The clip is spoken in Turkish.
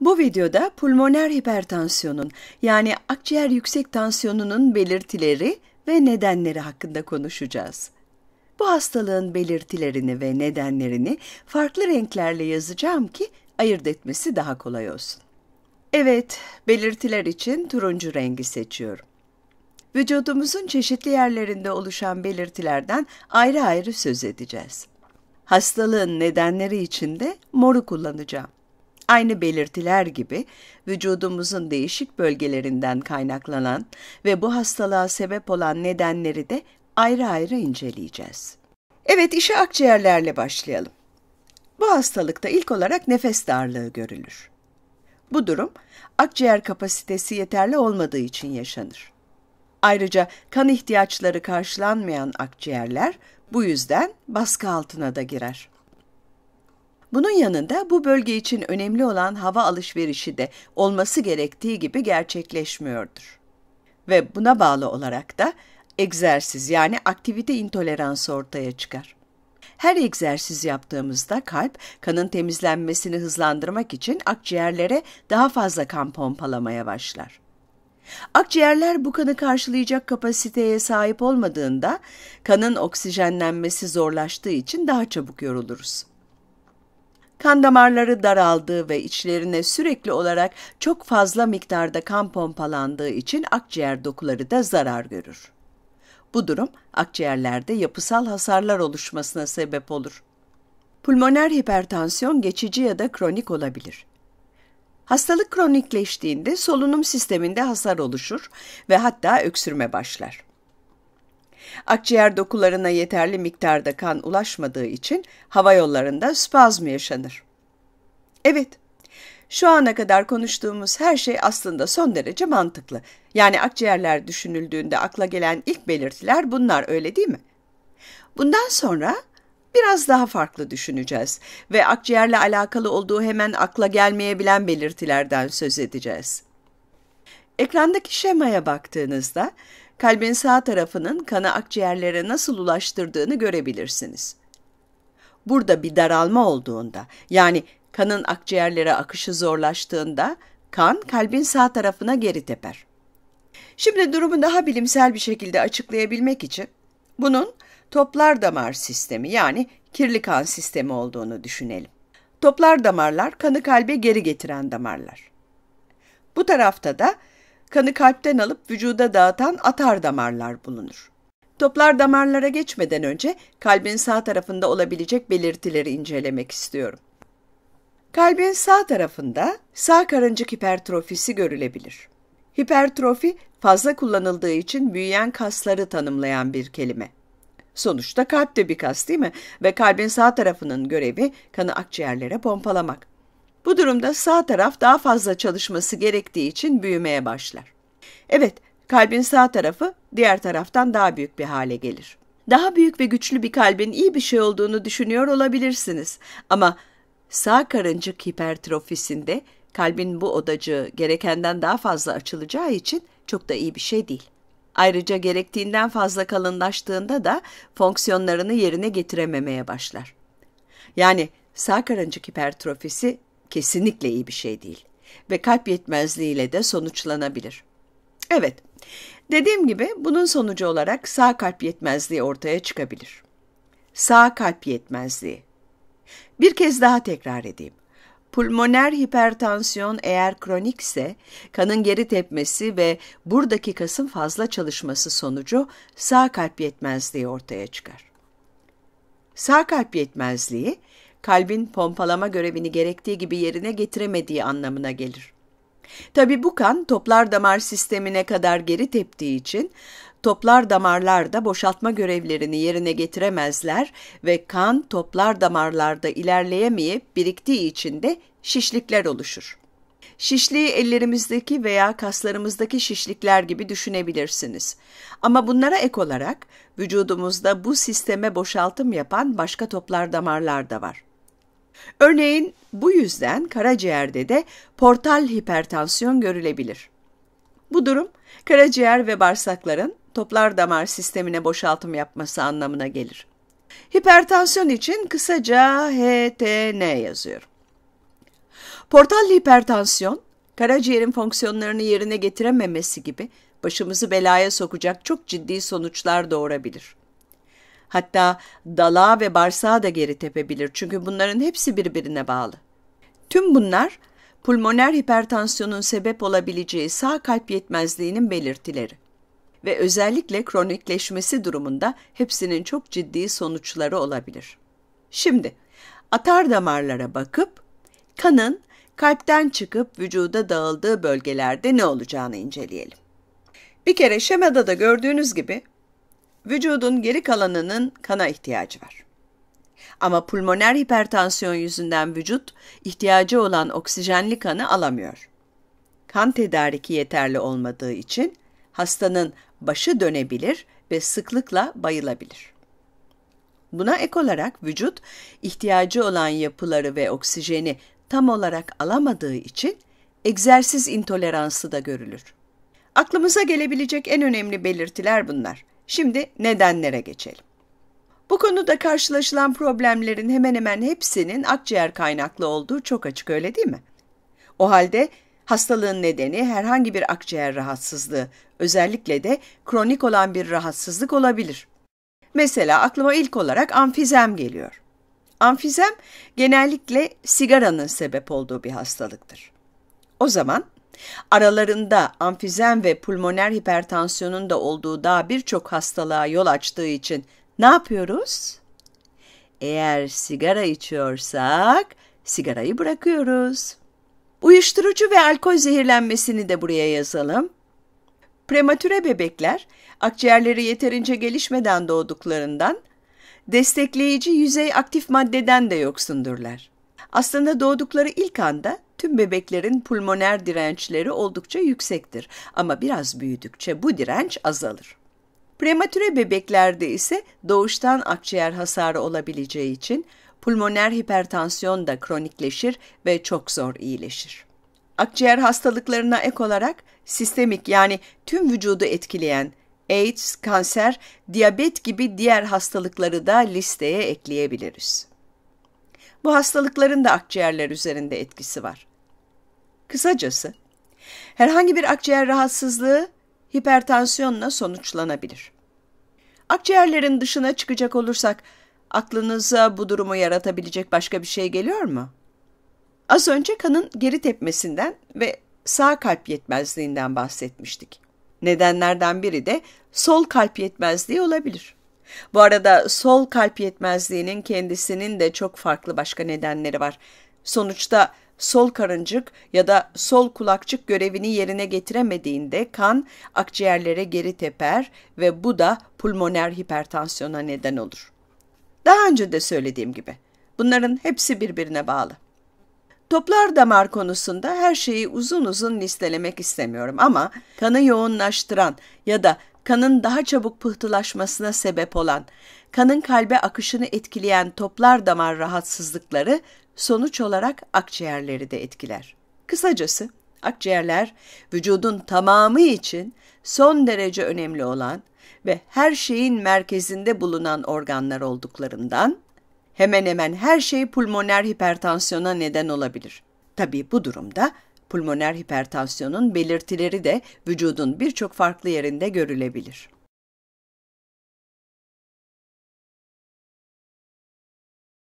Bu videoda pulmoner hipertansiyonun yani akciğer yüksek tansiyonunun belirtileri ve nedenleri hakkında konuşacağız. Bu hastalığın belirtilerini ve nedenlerini farklı renklerle yazacağım ki ayırt etmesi daha kolay olsun. Evet, belirtiler için turuncu rengi seçiyorum. Vücudumuzun çeşitli yerlerinde oluşan belirtilerden ayrı ayrı söz edeceğiz. Hastalığın nedenleri için de moru kullanacağım. Aynı belirtiler gibi vücudumuzun değişik bölgelerinden kaynaklanan ve bu hastalığa sebep olan nedenleri de ayrı ayrı inceleyeceğiz. Evet işe akciğerlerle başlayalım. Bu hastalıkta ilk olarak nefes darlığı görülür. Bu durum akciğer kapasitesi yeterli olmadığı için yaşanır. Ayrıca kan ihtiyaçları karşılanmayan akciğerler bu yüzden baskı altına da girer. Bunun yanında bu bölge için önemli olan hava alışverişi de olması gerektiği gibi gerçekleşmiyordur. Ve buna bağlı olarak da egzersiz yani aktivite intoleransı ortaya çıkar. Her egzersiz yaptığımızda kalp kanın temizlenmesini hızlandırmak için akciğerlere daha fazla kan pompalamaya başlar. Akciğerler bu kanı karşılayacak kapasiteye sahip olmadığında kanın oksijenlenmesi zorlaştığı için daha çabuk yoruluruz. Kan damarları daraldığı ve içlerine sürekli olarak çok fazla miktarda kan pompalandığı için akciğer dokuları da zarar görür. Bu durum akciğerlerde yapısal hasarlar oluşmasına sebep olur. Pulmoner hipertansiyon geçici ya da kronik olabilir. Hastalık kronikleştiğinde solunum sisteminde hasar oluşur ve hatta öksürme başlar. Akciğer dokularına yeterli miktarda kan ulaşmadığı için hava yollarında spazm yaşanır. Evet, şu ana kadar konuştuğumuz her şey aslında son derece mantıklı. Yani akciğerler düşünüldüğünde akla gelen ilk belirtiler bunlar öyle değil mi? Bundan sonra biraz daha farklı düşüneceğiz ve akciğerle alakalı olduğu hemen akla gelmeyebilen belirtilerden söz edeceğiz. Ekrandaki şemaya baktığınızda kalbin sağ tarafının kanı akciğerlere nasıl ulaştırdığını görebilirsiniz. Burada bir daralma olduğunda, yani kanın akciğerlere akışı zorlaştığında kan kalbin sağ tarafına geri teper. Şimdi durumu daha bilimsel bir şekilde açıklayabilmek için bunun toplar damar sistemi yani kirli kan sistemi olduğunu düşünelim. Toplar damarlar kanı kalbe geri getiren damarlar. Bu tarafta da kanı kalpten alıp vücuda dağıtan atar damarlar bulunur. Toplar damarlara geçmeden önce kalbin sağ tarafında olabilecek belirtileri incelemek istiyorum. Kalbin sağ tarafında sağ karıncık hipertrofisi görülebilir. Hipertrofi fazla kullanıldığı için büyüyen kasları tanımlayan bir kelime. Sonuçta kalp de bir kas değil mi? Ve kalbin sağ tarafının görevi kanı akciğerlere pompalamak. Bu durumda sağ taraf daha fazla çalışması gerektiği için büyümeye başlar. Evet, kalbin sağ tarafı diğer taraftan daha büyük bir hale gelir. Daha büyük ve güçlü bir kalbin iyi bir şey olduğunu düşünüyor olabilirsiniz ama sağ karıncık hipertrofisinde kalbin bu odacığı gerekenden daha fazla açılacağı için çok da iyi bir şey değil. Ayrıca gerektiğinden fazla kalınlaştığında da fonksiyonlarını yerine getirememeye başlar. Yani sağ karıncık hipertrofisi kesinlikle iyi bir şey değil ve kalp yetmezliğiyle de sonuçlanabilir. Evet, dediğim gibi bunun sonucu olarak sağ kalp yetmezliği ortaya çıkabilir. Sağ kalp yetmezliği. Bir kez daha tekrar edeyim. Pulmoner hipertansiyon eğer kronikse, kanın geri tepmesi ve buradaki kasın fazla çalışması sonucu sağ kalp yetmezliği ortaya çıkar. Sağ kalp yetmezliği kalbin pompalama görevini gerektiği gibi yerine getiremediği anlamına gelir. Tabi bu kan toplar damar sistemine kadar geri teptiği için toplar damarlar da boşaltma görevlerini yerine getiremezler ve kan toplar damarlarda ilerleyemeyip biriktiği için de şişlikler oluşur. Şişliği ellerimizdeki veya kaslarımızdaki şişlikler gibi düşünebilirsiniz. Ama bunlara ek olarak vücudumuzda bu sisteme boşaltım yapan başka toplar damarlar da var. Örneğin bu yüzden karaciğerde de portal hipertansiyon görülebilir. Bu durum karaciğer ve bağırsakların toplar damar sistemine boşaltım yapması anlamına gelir. Hipertansiyon için kısaca HTN yazıyorum. Portal hipertansiyon, karaciğerin fonksiyonlarını yerine getirememesi gibi başımızı belaya sokacak çok ciddi sonuçlar doğurabilir. Hatta dala ve bağırsağa da geri tepebilir çünkü bunların hepsi birbirine bağlı. Tüm bunlar pulmoner hipertansiyonun sebep olabileceği sağ kalp yetmezliğinin belirtileri ve özellikle kronikleşmesi durumunda hepsinin çok ciddi sonuçları olabilir. Şimdi atar damarlara bakıp kanın kalpten çıkıp vücuda dağıldığı bölgelerde ne olacağını inceleyelim. Bir kere şemada da gördüğünüz gibi vücudun geri kalanının kana ihtiyacı var. Ama pulmoner hipertansiyon yüzünden vücut ihtiyacı olan oksijenli kanı alamıyor. Kan tedariki yeterli olmadığı için hastanın başı dönebilir ve sıklıkla bayılabilir. Buna ek olarak vücut ihtiyacı olan yapıları ve oksijeni tam olarak alamadığı için egzersiz intoleransı da görülür. Aklımıza gelebilecek en önemli belirtiler bunlar. Şimdi nedenlere geçelim. Bu konuda karşılaşılan problemlerin hemen hemen hepsinin akciğer kaynaklı olduğu çok açık öyle değil mi? O halde hastalığın nedeni herhangi bir akciğer rahatsızlığı, özellikle de kronik olan bir rahatsızlık olabilir. Mesela aklıma ilk olarak amfizem geliyor. Amfizem genellikle sigaranın sebep olduğu bir hastalıktır. O zaman Aralarında amfizem ve pulmoner hipertansiyonun da olduğu daha birçok hastalığa yol açtığı için ne yapıyoruz? Eğer sigara içiyorsak sigarayı bırakıyoruz. Uyuşturucu ve alkol zehirlenmesini de buraya yazalım. Prematüre bebekler akciğerleri yeterince gelişmeden doğduklarından destekleyici yüzey aktif maddeden de yoksundurlar. Aslında doğdukları ilk anda tüm bebeklerin pulmoner dirençleri oldukça yüksektir ama biraz büyüdükçe bu direnç azalır. Prematüre bebeklerde ise doğuştan akciğer hasarı olabileceği için pulmoner hipertansiyon da kronikleşir ve çok zor iyileşir. Akciğer hastalıklarına ek olarak sistemik yani tüm vücudu etkileyen AIDS, kanser, diyabet gibi diğer hastalıkları da listeye ekleyebiliriz. Bu hastalıkların da akciğerler üzerinde etkisi var. Kısacası herhangi bir akciğer rahatsızlığı hipertansiyonla sonuçlanabilir. Akciğerlerin dışına çıkacak olursak aklınıza bu durumu yaratabilecek başka bir şey geliyor mu? Az önce kanın geri tepmesinden ve sağ kalp yetmezliğinden bahsetmiştik. Nedenlerden biri de sol kalp yetmezliği olabilir. Bu arada sol kalp yetmezliğinin kendisinin de çok farklı başka nedenleri var. Sonuçta sol karıncık ya da sol kulakçık görevini yerine getiremediğinde kan akciğerlere geri teper ve bu da pulmoner hipertansiyona neden olur. Daha önce de söylediğim gibi bunların hepsi birbirine bağlı. Toplar damar konusunda her şeyi uzun uzun listelemek istemiyorum ama kanı yoğunlaştıran ya da kanın daha çabuk pıhtılaşmasına sebep olan, kanın kalbe akışını etkileyen toplar damar rahatsızlıkları sonuç olarak akciğerleri de etkiler. Kısacası akciğerler vücudun tamamı için son derece önemli olan ve her şeyin merkezinde bulunan organlar olduklarından hemen hemen her şey pulmoner hipertansiyona neden olabilir. Tabii bu durumda pulmoner hipertansiyonun belirtileri de vücudun birçok farklı yerinde görülebilir.